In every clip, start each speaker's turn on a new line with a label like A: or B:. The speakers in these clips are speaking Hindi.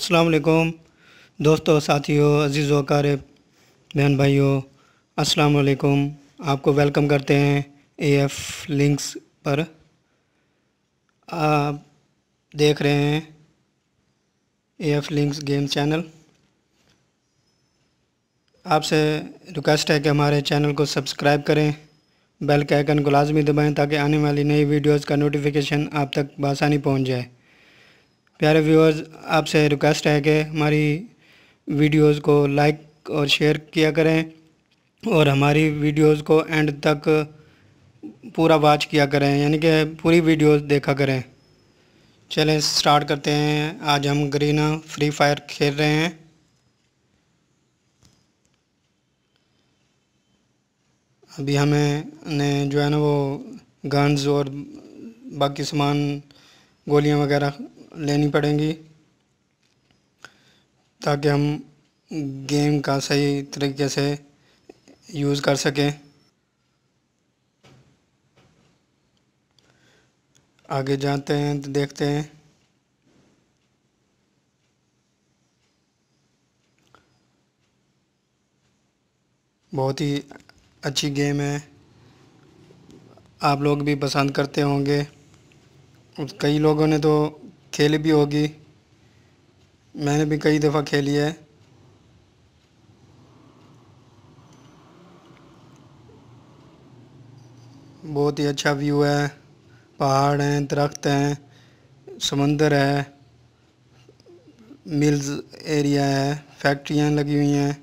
A: असलकुम दोस्तों साथियों अजीज़ वकार बहन भाइयों असलकुम आपको वेलकम करते हैं ए एफ लिंक्स पर आप देख रहे हैं A F links game channel आपसे रिक्वेस्ट है कि हमारे चैनल को सब्सक्राइब करें बेल के आइकन को लाजमी दबाएँ ताकि आने वाली नई वीडियोज़ का नोटिफिकेशन आप तक बासानी पहुँच जाए प्यारे व्यूअर्स आपसे रिक्वेस्ट है कि हमारी वीडियोस को लाइक और शेयर किया करें और हमारी वीडियोस को एंड तक पूरा वॉच किया करें यानी कि पूरी वीडियोस देखा करें चलें स्टार्ट करते हैं आज हम ग्रीना फ्री फायर खेल रहे हैं अभी हमें ने जो है ना वो गन्स और बाकी सामान गोलियां वगैरह लेनी पड़ेंगी ताकि हम गेम का सही तरीके से यूज़ कर सकें आगे जाते हैं तो देखते हैं बहुत ही अच्छी गेम है आप लोग भी पसंद करते होंगे कई लोगों ने तो खेली भी होगी मैंने भी कई दफ़ा खेली है बहुत ही अच्छा व्यू है पहाड़ हैं दरख्त हैं समंदर है मिल्स एरिया है फैक्ट्रियाँ लगी हुई हैं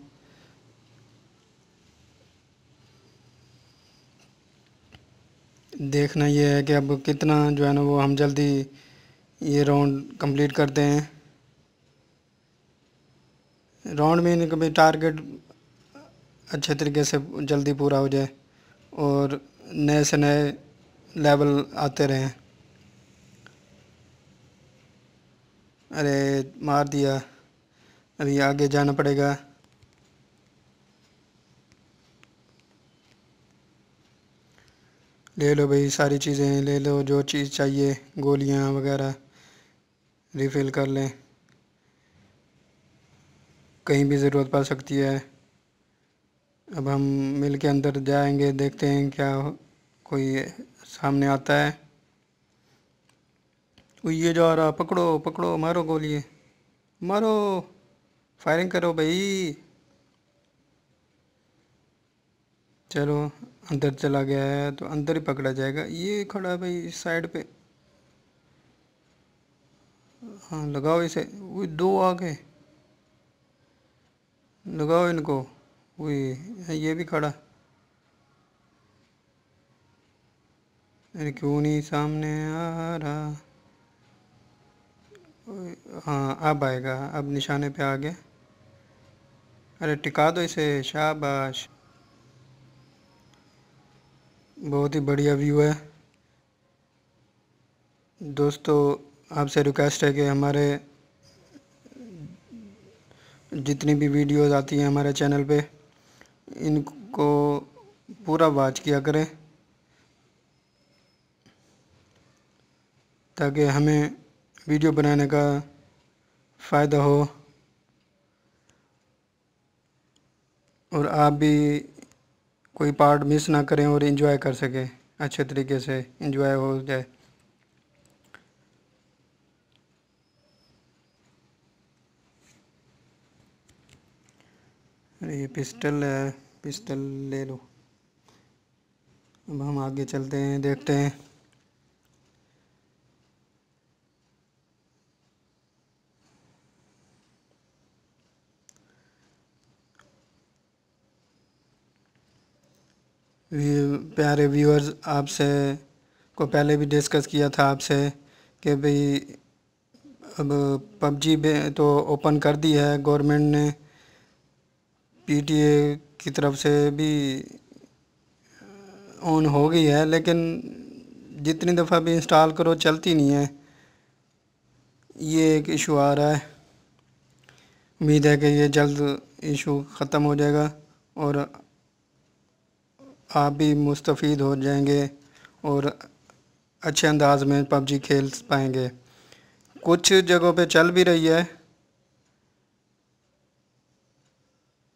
A: देखना ये है कि अब कितना जो है ना वो हम जल्दी ये राउंड कंप्लीट करते हैं राउंड में इनका भी टारगेट अच्छे तरीके से जल्दी पूरा हो जाए और नए से नए लेवल आते रहें अरे मार दिया अभी आगे जाना पड़ेगा ले लो भाई सारी चीज़ें ले लो जो चीज़ चाहिए गोलियां वगैरह रिफ़िल कर लें कहीं भी ज़रूरत पड़ सकती है अब हम मिल के अंदर जाएंगे देखते हैं क्या कोई सामने आता है ये जा रहा पकड़ो पकड़ो मारो गोलिए मारो फायरिंग करो भाई चलो अंदर चला गया है तो अंदर ही पकड़ा जाएगा ये खड़ा है भाई साइड पे हाँ लगाओ इसे वो दो आ गए लगाओ इनको वही ये भी खड़ा अरे क्यों नहीं सामने आ रहा हाँ अब आएगा अब निशाने पे आ गया अरे टिका दो इसे शाबाश बहुत ही बढ़िया व्यू है दोस्तों आपसे रिक्वेस्ट है कि हमारे जितनी भी वीडियोस आती हैं हमारे चैनल पे इनको पूरा वाच किया करें ताकि हमें वीडियो बनाने का फ़ायदा हो और आप भी कोई पार्ट मिस ना करें और इन्जॉय कर सकें अच्छे तरीके से इन्जॉय हो जाए अरे ये पिस्टल है पिस्टल ले लो अब हम आगे चलते हैं देखते हैं प्यारे व्यूअर्स आपसे को पहले भी डिस्कस किया था आपसे कि भाई अब पबजी तो ओपन कर दी है गवर्नमेंट ने पीटीए की तरफ से भी ऑन uh, हो गई है लेकिन जितनी दफ़ा भी इंस्टॉल करो चलती नहीं है ये एक इशू आ रहा है उम्मीद है कि ये जल्द इशू ख़त्म हो जाएगा और आप भी मुस्तफ़ हो जाएंगे और अच्छे अंदाज में पबजी खेल पाएंगे कुछ जगहों पे चल भी रही है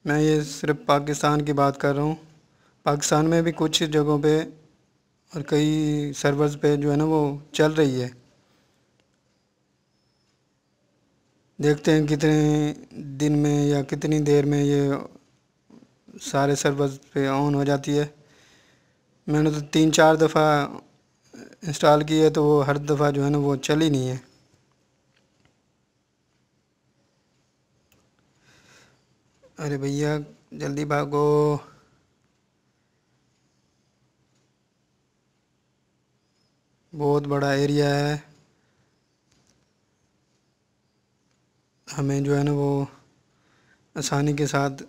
A: मैं ये सिर्फ पाकिस्तान की बात कर रहा हूँ पाकिस्तान में भी कुछ जगहों पे और कई सर्वर्स पे जो है ना वो चल रही है देखते हैं कितने दिन में या कितनी देर में ये सारे सर्वर्स पे ऑन हो जाती है मैंने तो तीन चार दफ़ा इंस्टॉल की है तो वो हर दफ़ा जो है ना वो चली नहीं है अरे भैया जल्दी भागो बहुत बड़ा एरिया है हमें जो है ना वो आसानी के साथ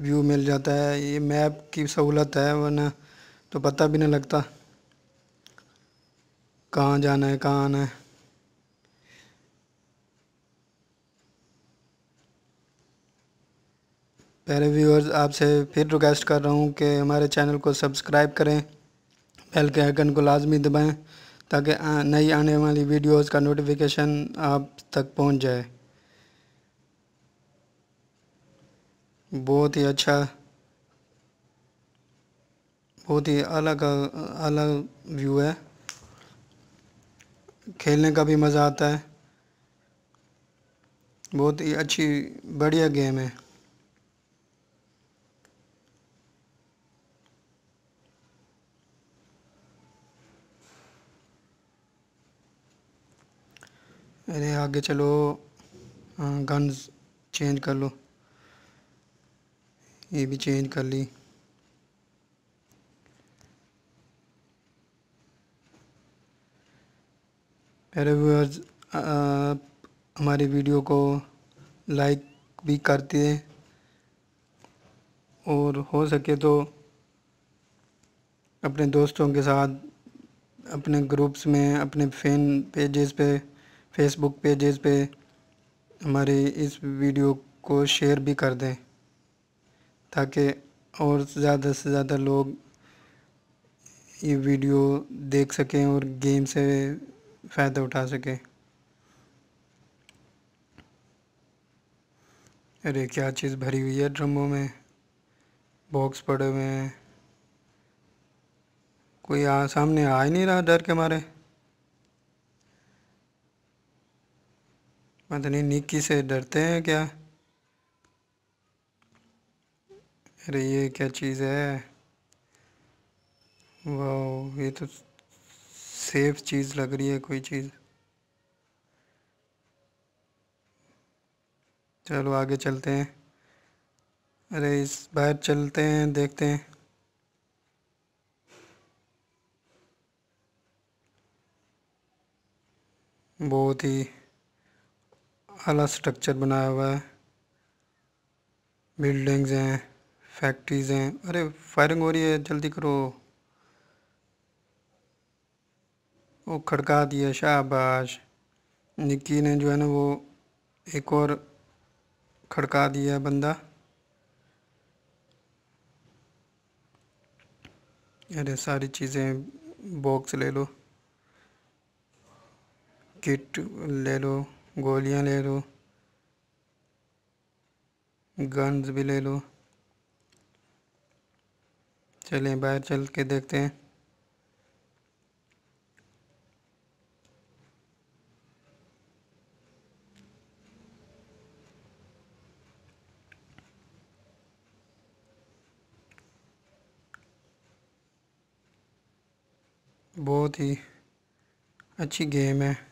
A: व्यू मिल जाता है ये मैप की सहूलत है वरना तो पता भी नहीं लगता कहाँ जाना है कहाँ आना है प्यारे व्यूअर्स आपसे फिर रिक्वेस्ट कर रहा हूँ कि हमारे चैनल को सब्सक्राइब करें बेल के आइकन को लाजमी दबाएँ ताकि नई आने वाली वीडियोस का नोटिफिकेशन आप तक पहुँच जाए बहुत ही अच्छा बहुत ही अलग का व्यू है खेलने का भी मज़ा आता है बहुत ही अच्छी बढ़िया गेम है अरे आगे चलो गन्स चेंज कर लो ये भी चेंज कर ली मेरे व्यूअर्स हमारी वीडियो को लाइक भी करते हैं और हो सके तो अपने दोस्तों के साथ अपने ग्रुप्स में अपने फैन पेजेस पे फेसबुक पेजेस पे हमारी इस वीडियो को शेयर भी कर दें ताकि और ज़्यादा से ज़्यादा लोग ये वीडियो देख सकें और गेम से फ़ायदा उठा सकें अरे क्या चीज़ भरी हुई है ड्रमों में बॉक्स पड़े हुए हैं कोई आ सामने आ ही नहीं रहा डर के मारे पता नहीं निक्की से डरते हैं क्या अरे ये क्या चीज़ है वाह ये तो सेफ चीज़ लग रही है कोई चीज़ चलो आगे चलते हैं अरे इस बाहर चलते हैं देखते हैं बहुत ही आला स्ट्रक्चर बनाया हुआ है बिल्डिंग्स हैं फैक्ट्रीज़ हैं अरे फायरिंग हो रही है जल्दी करो वो खड़का दिया शाबाश निक्की ने जो है ना वो एक और खड़का दिया बंदा अरे सारी चीज़ें बॉक्स ले लो किट ले लो गोलियां ले लो गन्स भी ले लो चलें बाहर चल के देखते हैं बहुत ही अच्छी गेम है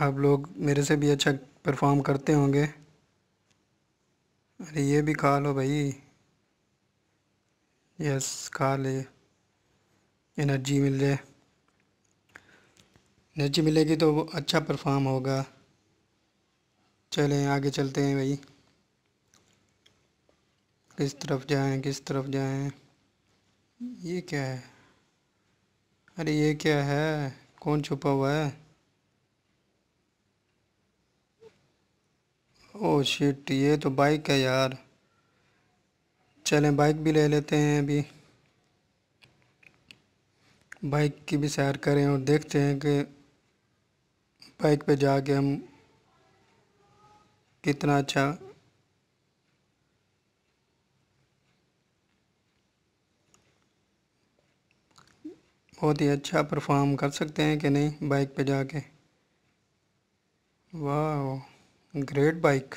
A: आप लोग मेरे से भी अच्छा परफॉर्म करते होंगे अरे ये भी खा लो भाई यस खा ले एनर्जी मिल जाए एनर्जी मिलेगी तो वो अच्छा परफॉर्म होगा चलें आगे चलते हैं भाई किस तरफ जाएं किस तरफ जाएं ये क्या है अरे ये क्या है कौन छुपा हुआ है ओ शिट ये तो बाइक है यार चलें बाइक भी ले लेते हैं अभी बाइक की भी सैर करें और देखते हैं कि बाइक पे जाके हम कितना अच्छा बहुत ही अच्छा परफॉर्म कर सकते हैं कि नहीं बाइक पे जाके वाह ग्रेट बाइक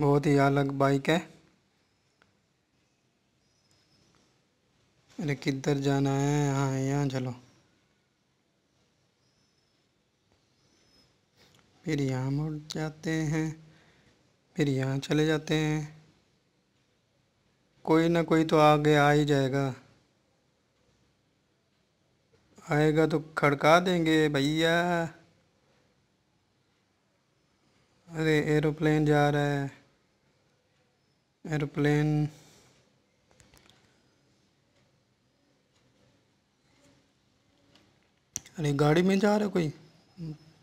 A: बहुत ही अलग बाइक है अरे किधर जाना है हाँ यहाँ चलो फिर यहाँ मुड़ जाते हैं फिर यहाँ चले जाते हैं कोई ना कोई तो आगे आ ही जाएगा आएगा तो खड़का देंगे भैया अरे एरोप्लेन जा रहा है एरोप्लेन अरे गाड़ी में जा रहा है कोई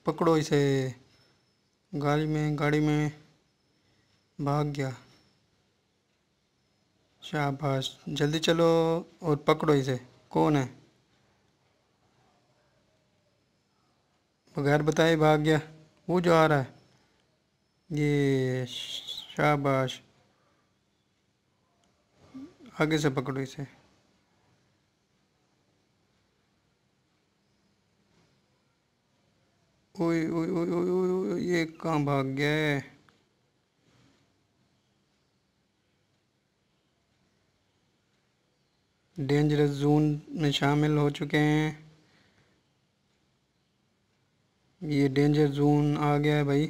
A: पकड़ो इसे गाड़ी में गाड़ी में भाग गया शाबाश जल्दी चलो और पकड़ो इसे कौन है बगैर बताए भाग गया वो जो आ रहा है ये शाबाश आगे से पकड़ो इसे ओए ओए ओए ओए ओए ये कहाँ भाग गया है डेंजरस जोन में शामिल हो चुके हैं ये डेंजर जोन आ गया है भाई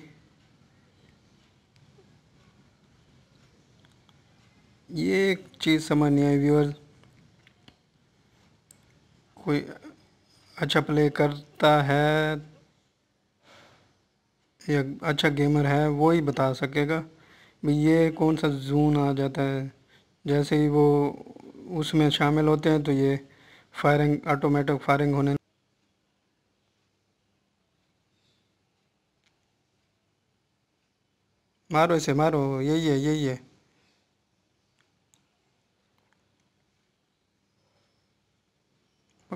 A: ये एक चीज़ समझनी है व्यूअर्स कोई अच्छा प्ले करता है या अच्छा गेमर है वो ही बता सकेगा भाई ये कौन सा जून आ जाता है जैसे ही वो उसमें शामिल होते हैं तो ये फायरिंग ऑटोमेटिक फायरिंग होने मारो इसे मारो यही है यही है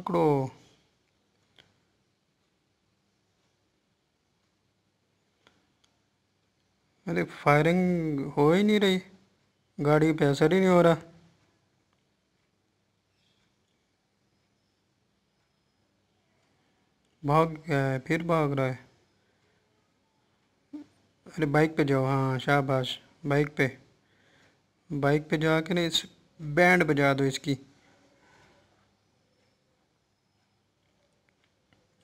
A: पकड़ो अरे फायरिंग हो ही नहीं रही गाड़ी पे असर ही नहीं हो रहा भाग गया है फिर भाग रहा है अरे बाइक पे जाओ हाँ शाबाश बाइक पे बाइक पे जाके ना इस बैंड बजा दो इसकी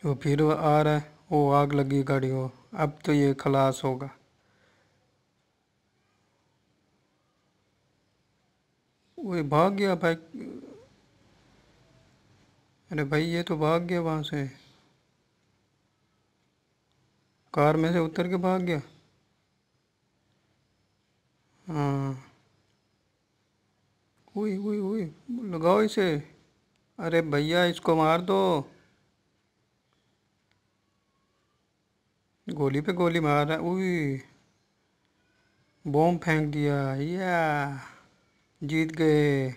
A: तो फिर वो आ रहा है वो आग लगी गाड़ी को अब तो ये खलास होगा वो भाग गया भाई अरे भाई ये तो भाग गया वहाँ से कार में से उतर के भाग गया हाँ हुई हुई हुई लगाओ इसे अरे भैया इसको मार दो गोली पे गोली मार रहा उई बॉम्ब फेंक दिया या जीत गए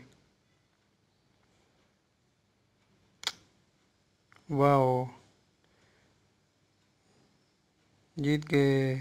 A: वाह जीत गए